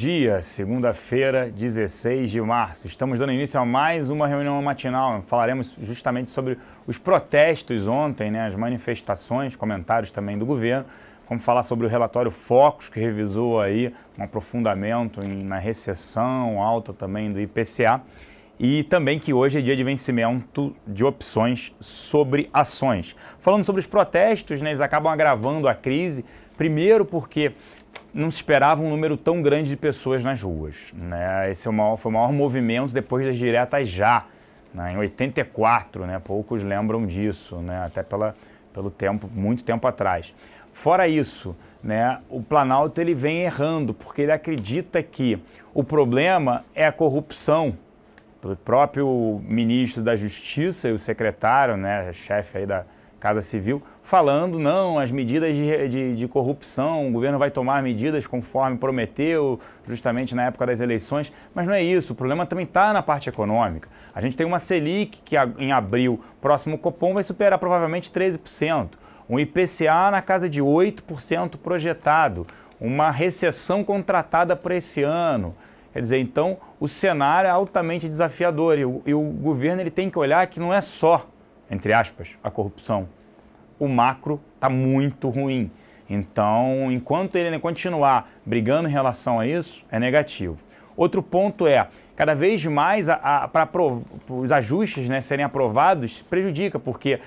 dia, segunda-feira, 16 de março. Estamos dando início a mais uma reunião matinal. Falaremos justamente sobre os protestos ontem, né, as manifestações, comentários também do governo. Vamos falar sobre o relatório Focus, que revisou aí um aprofundamento em, na recessão, alta também do IPCA. E também que hoje é dia de vencimento de opções sobre ações. Falando sobre os protestos, né, eles acabam agravando a crise. Primeiro porque não se esperava um número tão grande de pessoas nas ruas. Né? Esse é o maior, foi o maior movimento depois das diretas já, né? em 84, né? poucos lembram disso, né? até pela, pelo tempo, muito tempo atrás. Fora isso, né, o Planalto ele vem errando, porque ele acredita que o problema é a corrupção. O próprio ministro da Justiça e o secretário, né, chefe aí da Casa Civil, falando, não, as medidas de, de, de, corrupção, o governo vai tomar medidas conforme prometeu, justamente na época das eleições, mas não é isso, o problema também está na parte econômica. A gente tem uma Selic que em abril, próximo Copom, vai superar provavelmente 13%, um IPCA na casa de 8% projetado, uma recessão contratada para esse ano. Quer dizer, então, o cenário é altamente desafiador e o, e o governo ele tem que olhar que não é só, entre aspas, a corrupção o macro está muito ruim. Então, enquanto ele continuar brigando em relação a isso, é negativo. Outro ponto é, cada vez mais para os ajustes né, serem aprovados, prejudica, porque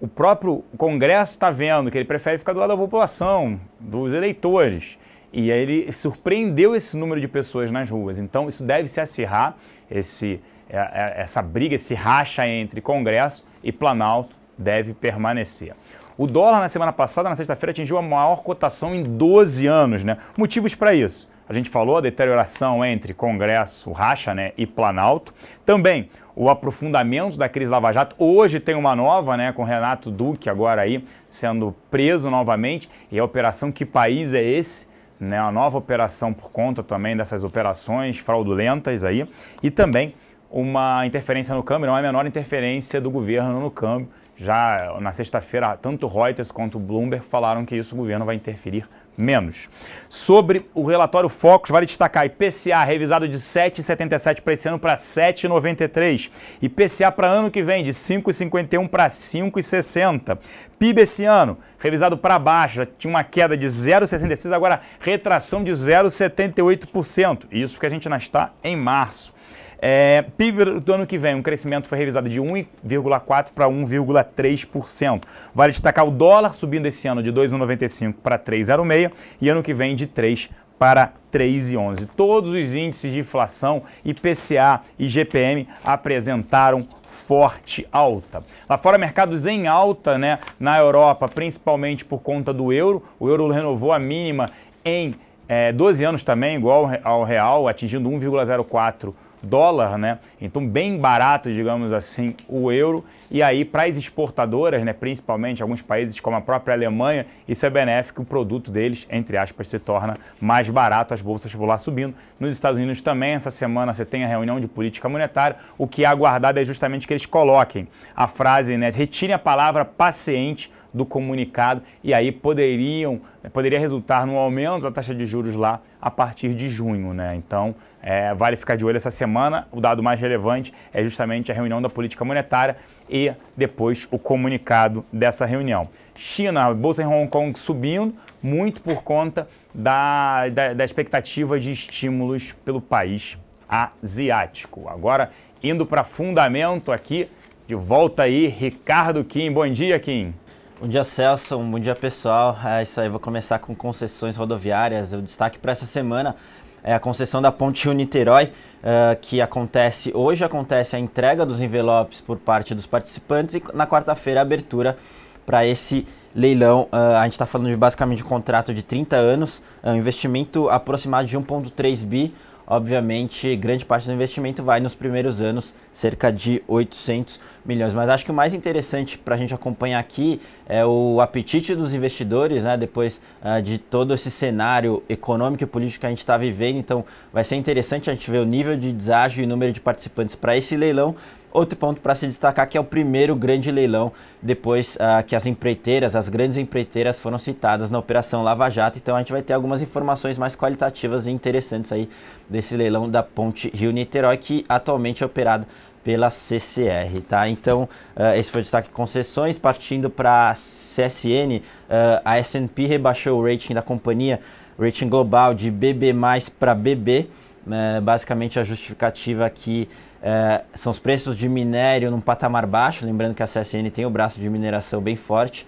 o próprio Congresso está vendo que ele prefere ficar do lado da população, dos eleitores. E aí ele surpreendeu esse número de pessoas nas ruas. Então, isso deve se acirrar, esse, é, é, essa briga, esse racha entre Congresso e Planalto deve permanecer. O dólar na semana passada, na sexta-feira, atingiu a maior cotação em 12 anos, né? Motivos para isso. A gente falou a deterioração entre Congresso, Racha né, e Planalto. Também o aprofundamento da crise Lava Jato. Hoje tem uma nova, né, com Renato Duque agora aí sendo preso novamente. E a operação Que País é Esse? Né, uma nova operação por conta também dessas operações fraudulentas aí. E também uma interferência no câmbio, não é a menor interferência do governo no câmbio já na sexta-feira, tanto Reuters quanto Bloomberg falaram que isso o governo vai interferir menos. Sobre o relatório Focus, vale destacar IPCA revisado de 7,77 para esse ano para 7,93. IPCA para ano que vem de 5,51 para 5,60. PIB esse ano revisado para baixo, já tinha uma queda de 0,66, agora retração de 0,78%. Isso porque a gente ainda está em março. É, PIB do ano que vem, um crescimento foi revisado de 1,4% para 1,3%. Vale destacar o dólar subindo esse ano de 2,95 para 3,06 e ano que vem de 3 para 3,11. Todos os índices de inflação, IPCA e GPM apresentaram forte alta. Lá fora, mercados em alta, né? Na Europa, principalmente por conta do euro. O euro renovou a mínima em é, 12 anos também, igual ao real, atingindo 1,04 dólar, né? Então bem barato, digamos assim, o euro. E aí para as exportadoras, né, principalmente alguns países como a própria Alemanha, isso é benéfico, o produto deles, entre aspas, se torna mais barato, as bolsas por lá subindo. Nos Estados Unidos também essa semana você tem a reunião de política monetária, o que é aguardado é justamente que eles coloquem a frase, né, retirem a palavra paciente do comunicado e aí poderiam, poderia resultar num aumento da taxa de juros lá a partir de junho, né? Então, é, vale ficar de olho essa semana. O dado mais relevante é justamente a reunião da política monetária e depois o comunicado dessa reunião. China, bolsa em Hong Kong subindo, muito por conta da, da, da expectativa de estímulos pelo país asiático. Agora, indo para fundamento aqui, de volta aí, Ricardo Kim. Bom dia, Kim. Bom dia, Celso. bom dia, pessoal. É isso aí, vou começar com concessões rodoviárias. O destaque para essa semana é a concessão da Ponte Rio-Niterói, uh, que acontece hoje, acontece a entrega dos envelopes por parte dos participantes e na quarta-feira a abertura para esse leilão. Uh, a gente está falando de basicamente um contrato de 30 anos, é um investimento aproximado de 1,3 bi. Obviamente, grande parte do investimento vai nos primeiros anos cerca de 800 milhões. Mas acho que o mais interessante para a gente acompanhar aqui é o apetite dos investidores, né? Depois uh, de todo esse cenário econômico e político que a gente está vivendo, então vai ser interessante a gente ver o nível de deságio e número de participantes para esse leilão. Outro ponto para se destacar que é o primeiro grande leilão depois uh, que as empreiteiras, as grandes empreiteiras foram citadas na Operação Lava Jato. Então a gente vai ter algumas informações mais qualitativas e interessantes aí desse leilão da Ponte Rio-Niterói que atualmente é operado pela CCR, tá? Então, uh, esse foi o destaque de concessões. Partindo para CSN, uh, eh, a S&P rebaixou o rating da companhia, rating global de BB+, para BB. Uh, né? basicamente, a justificativa que eh, são os preços de minério num patamar baixo, lembrando que a CSN tem o braço de mineração bem forte,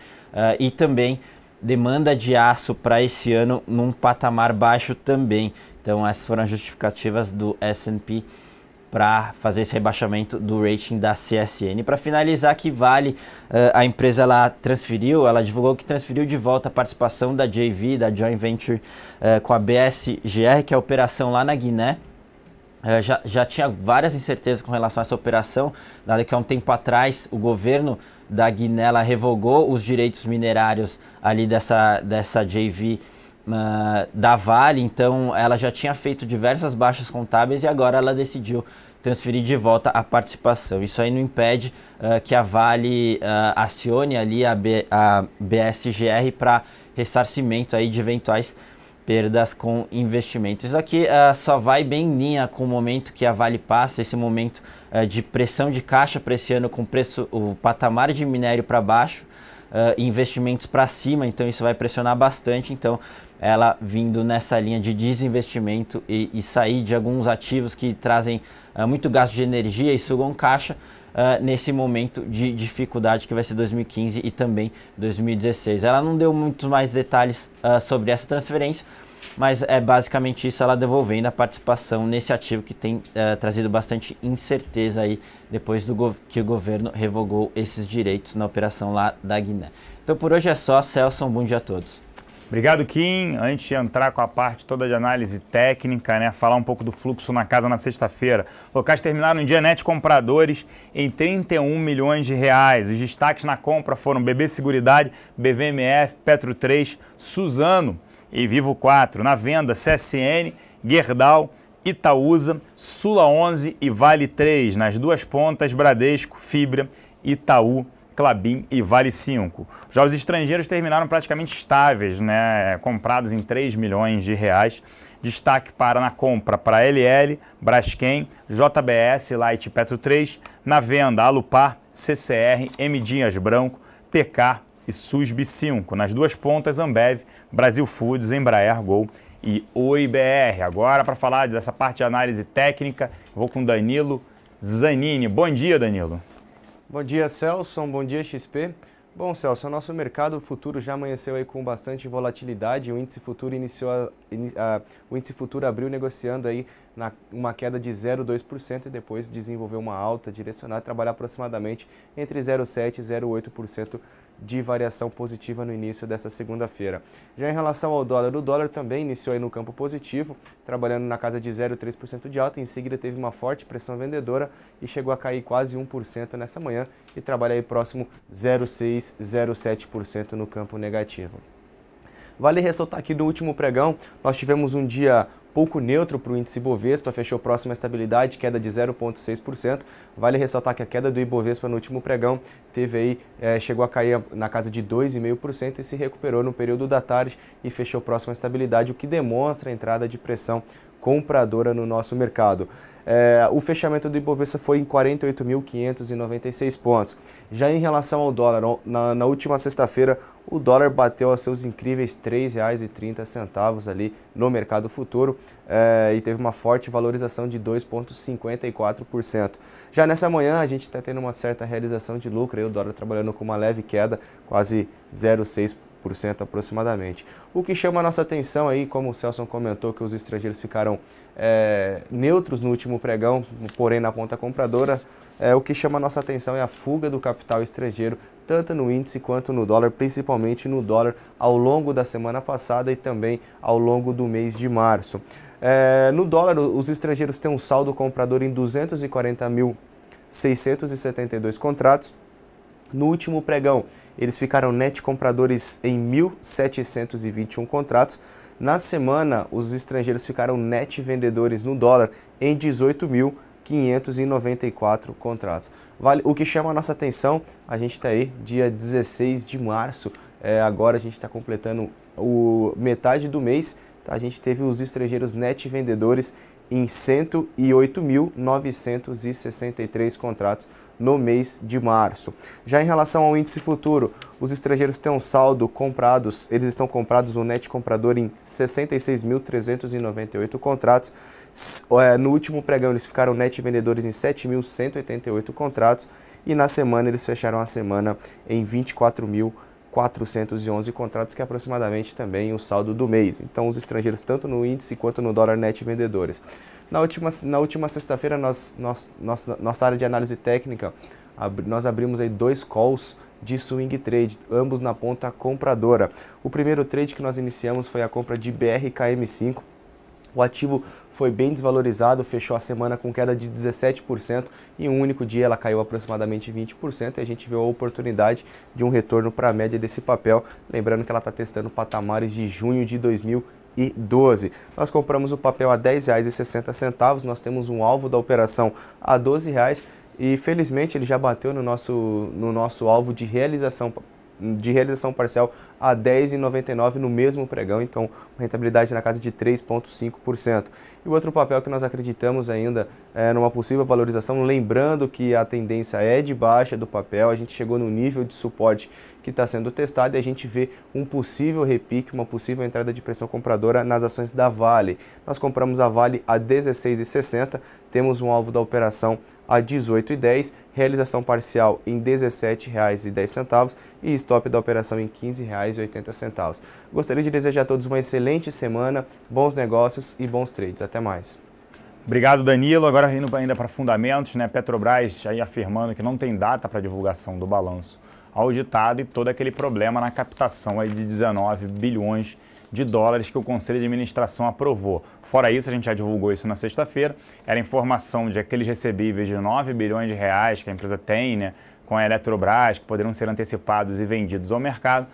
e também demanda de aço para esse ano num patamar baixo também. Então, essas foram as justificativas do S&P para fazer esse rebaixamento do rating da CSN. Para finalizar que vale, eh, a empresa ela transferiu, ela divulgou que transferiu de volta a participação da JV, da Joint Venture eh, com a BSGR, que é a operação lá na Guiné, Uh, já, já, tinha várias incertezas com relação a essa operação, dado que há um tempo atrás o governo da Guiné revogou os direitos minerários ali dessa, dessa JV uh, da Vale, então ela já tinha feito diversas baixas contábeis e agora ela decidiu transferir de volta a participação. Isso aí não impede uh, que a Vale uh, acione ali a, B, a BSGR para ressarcimento aí de eventuais perdas com investimentos. Isso aqui uh, só vai bem em linha com o momento que a Vale passa, esse momento de pressão de caixa para esse ano com preço, o patamar de minério para baixo, investimentos para cima, então isso vai pressionar bastante. Então ela vindo nessa linha de desinvestimento e, e sair de alguns ativos que trazem uh, muito gasto de energia e sugam caixa. Uh, nesse momento de dificuldade que vai ser 2015 e também 2016. Ela não deu muitos mais detalhes uh, sobre essa transferência, mas é basicamente isso, ela devolvendo a participação nesse ativo que tem uh, trazido bastante incerteza aí depois do que o governo revogou esses direitos na operação lá da Guiné. Então por hoje é só, Celso, um bom dia a todos. Obrigado, Kim. Antes de entrar com a parte toda de análise técnica, né, falar um pouco do fluxo na casa na sexta-feira. Locais terminaram em dia net compradores em 31 milhões de reais. Os destaques na compra foram BB Seguridade, BVMF, Petro 3, Suzano e Vivo 4. Na venda, CSN, Gerdau, Itaúsa, Sula 11 e Vale 3. Nas duas pontas, Bradesco, Fibra, Itaú Clabin e Vale 5. Já os estrangeiros terminaram praticamente estáveis, né, comprados em 3 milhões de reais. Destaque para na compra para LL, Braskem, JBS, Light Petro 3, na venda Alupar, CCR, M Dias Branco, PK e SUSB 5. Nas duas pontas Ambev, Brasil Foods, Embraer Gol e OIBR. Agora para falar dessa parte de análise técnica, vou com Danilo Zanini. Bom dia, Danilo. Bom dia, Celso. Bom dia, XP. Bom, Celso, o nosso mercado futuro já amanheceu aí com bastante volatilidade. O índice futuro iniciou, a, a, o índice futuro abriu negociando aí na, uma queda de 0,2% e depois desenvolveu uma alta direcionada, trabalhar aproximadamente entre 0,7 e 0,8% de variação positiva no início dessa segunda-feira. Já em relação ao dólar, o dólar também iniciou aí no campo positivo, trabalhando na casa de 0,3% de alta, em seguida teve uma forte pressão vendedora e chegou a cair quase 1% nessa manhã e trabalha aí próximo 0,6, 0,7% no campo negativo. Vale ressaltar aqui no último pregão nós tivemos um dia pouco neutro para o índice Ibovespa, fechou próximo à estabilidade, queda de 0,6%. Vale ressaltar que a queda do Ibovespa no último pregão teve aí, é, chegou a cair na casa de 2,5% e se recuperou no período da tarde e fechou próximo à estabilidade, o que demonstra a entrada de pressão compradora no nosso mercado. É, o fechamento do Ibovespa foi em 48.596 pontos. Já em relação ao dólar, na, na última sexta-feira, o dólar bateu a seus incríveis R$ 3,30 ali no mercado futuro é, e teve uma forte valorização de 2,54%. Já nessa manhã, a gente está tendo uma certa realização de lucro, aí o dólar trabalhando com uma leve queda, quase 0,6% aproximadamente. O que chama a nossa atenção aí, como o Celso comentou, que os estrangeiros ficaram é, neutros no último pregão, porém na ponta compradora, é, o que chama a nossa atenção é a fuga do capital estrangeiro, tanto no índice quanto no dólar, principalmente no dólar ao longo da semana passada e também ao longo do mês de março. É, no dólar, os estrangeiros têm um saldo comprador em 240.672 contratos, no último pregão, eles ficaram net compradores em 1.721 contratos. Na semana, os estrangeiros ficaram net vendedores no dólar em 18.594 contratos. Vale, o que chama a nossa atenção, a gente está aí dia 16 de março, é, agora a gente está completando o metade do mês, tá? a gente teve os estrangeiros net vendedores em 108.963 contratos no mês de março. Já em relação ao índice futuro, os estrangeiros têm um saldo comprados, eles estão comprados um net comprador em 66.398 contratos. É, no último pregão eles ficaram net vendedores em 7.188 contratos e na semana eles fecharam a semana em 24.411 contratos, que é aproximadamente também o saldo do mês. Então, os estrangeiros, tanto no índice quanto no dólar net vendedores. Na última, na última sexta-feira, nós, nós, nós, nossa área de análise técnica, ab, nós abrimos aí dois calls de swing trade, ambos na ponta compradora. O primeiro trade que nós iniciamos foi a compra de BRKM5. O ativo foi bem desvalorizado, fechou a semana com queda de 17%. Em um único dia ela caiu aproximadamente 20% e a gente viu a oportunidade de um retorno para a média desse papel. Lembrando que ela está testando patamares de junho de 2020. 2012. Nós compramos o papel a R$ 10,60, nós temos um alvo da operação a R$ 12,00 e felizmente ele já bateu no nosso, no nosso alvo de realização de realização parcial a 10,99 no mesmo pregão, então uma rentabilidade na casa de 3,5%. E o outro papel que nós acreditamos ainda é numa possível valorização, lembrando que a tendência é de baixa do papel, a gente chegou no nível de suporte que está sendo testado e a gente vê um possível repique, uma possível entrada de pressão compradora nas ações da Vale. Nós compramos a Vale a 16,60, temos um alvo da operação a 18,10 realização parcial em R$ 17,10 e stop da operação em R$ 15,80. Gostaria de desejar a todos uma excelente semana, bons negócios e bons trades. Até mais. Obrigado, Danilo. Agora indo ainda para fundamentos, né? Petrobras aí afirmando que não tem data para divulgação do balanço auditado e todo aquele problema na captação aí de 19 bilhões de de dólares que o Conselho de Administração aprovou. Fora isso, a gente já divulgou isso na sexta-feira, era informação de aqueles recebíveis de 9 bilhões de reais que a empresa tem né, com a Eletrobras, que poderão ser antecipados e vendidos ao mercado.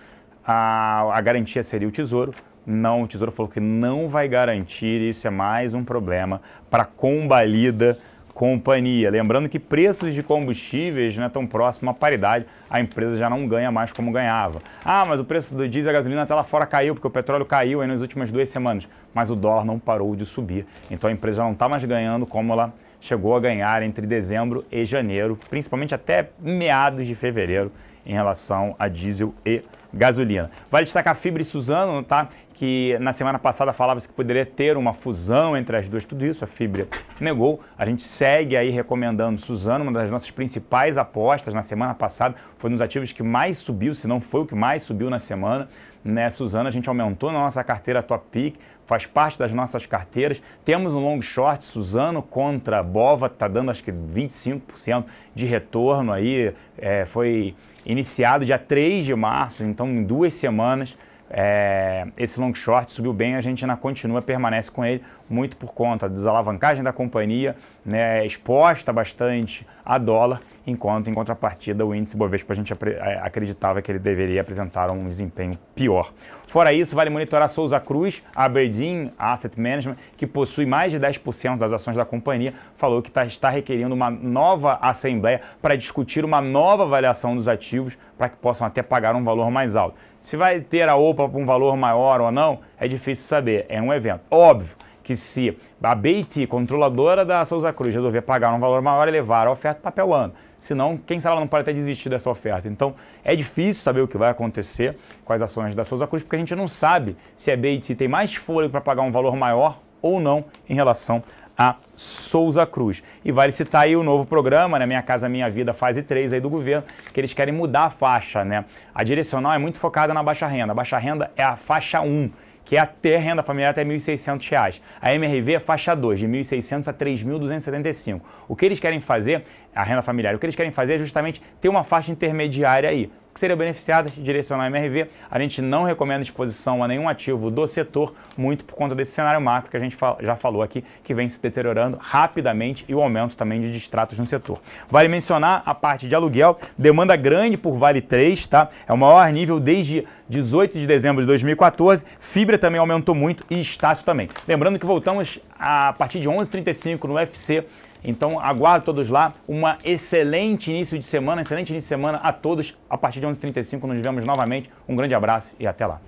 A, a garantia seria o Tesouro, não, o Tesouro falou que não vai garantir, isso é mais um problema para a combalida companhia. Lembrando que preços de combustíveis né, próximos à paridade, a empresa já não ganha mais como ganhava. Ah, mas o preço do diesel e gasolina até lá fora caiu, porque o petróleo caiu nas últimas duas semanas, mas o dólar não parou de subir. Então a empresa não está mais ganhando como ela chegou a ganhar entre dezembro e janeiro, principalmente até meados de fevereiro em relação a diesel e gasolina. Vale destacar a Fibre e Suzano, tá? que na semana passada falava-se que poderia ter uma fusão entre as duas, tudo isso a Fibra negou. A gente segue aí recomendando Suzano, uma das nossas principais apostas na semana passada, foi nos ativos que mais subiu, se não foi o que mais subiu na semana. Né, Suzano, a gente aumentou na nossa carteira Top Pick, faz parte das nossas carteiras. Temos um long short Suzano contra Bova, tá dando acho que 25% de retorno aí, é, foi iniciado dia 3 de março, então em duas semanas, é, esse long short subiu bem, a gente ainda continua, permanece com ele, muito por conta da desalavancagem da companhia, né, exposta bastante a dólar, enquanto em contrapartida o índice Bovespa a gente é, acreditava que ele deveria apresentar um desempenho pior. Fora isso, vale monitorar Souza Cruz, Aberdeen Asset Management, que possui mais de 10% das ações da companhia, falou que tá, está requerendo uma nova assembleia para discutir uma nova avaliação dos ativos para que possam até pagar um valor mais alto. Se vai ter a OPA por um valor maior ou não, é difícil saber, é um evento. Óbvio que se a BIT, controladora da Souza Cruz, resolver pagar um valor maior, elevar a oferta papel ano. Senão, quem sabe ela não pode até desistir dessa oferta. Então, é difícil saber o que vai acontecer com as ações da Souza Cruz, porque a gente não sabe se a BIT tem mais fôlego para pagar um valor maior ou não em relação a Souza Cruz. E vale citar aí o novo programa, né, Minha Casa Minha Vida, fase 3 aí do governo, que eles querem mudar a faixa, né? A direcional é muito focada na baixa renda. A baixa renda é a faixa 1, que é até renda familiar até R$ 1.600. A MRV é faixa 2, de R$ 1.600 a R$ 3.275. O que eles querem fazer, a renda familiar, o que eles querem fazer é justamente ter uma faixa intermediária aí, que seriam beneficiadas direcionar o MRV. A gente não recomenda exposição a nenhum ativo do setor, muito por conta desse cenário macro que a gente já falou aqui, que vem se deteriorando rapidamente e o aumento também de distratos no setor. Vale mencionar a parte de aluguel, demanda grande por Vale 3, tá? É o maior nível desde 18 de dezembro de 2014. Fibra também aumentou muito e Estácio também. Lembrando que voltamos a partir de 11h35 no UFC então aguardo todos lá. Uma excelente início de semana, excelente início de semana a todos. A partir de 11h35 nos vemos novamente. Um grande abraço e até lá.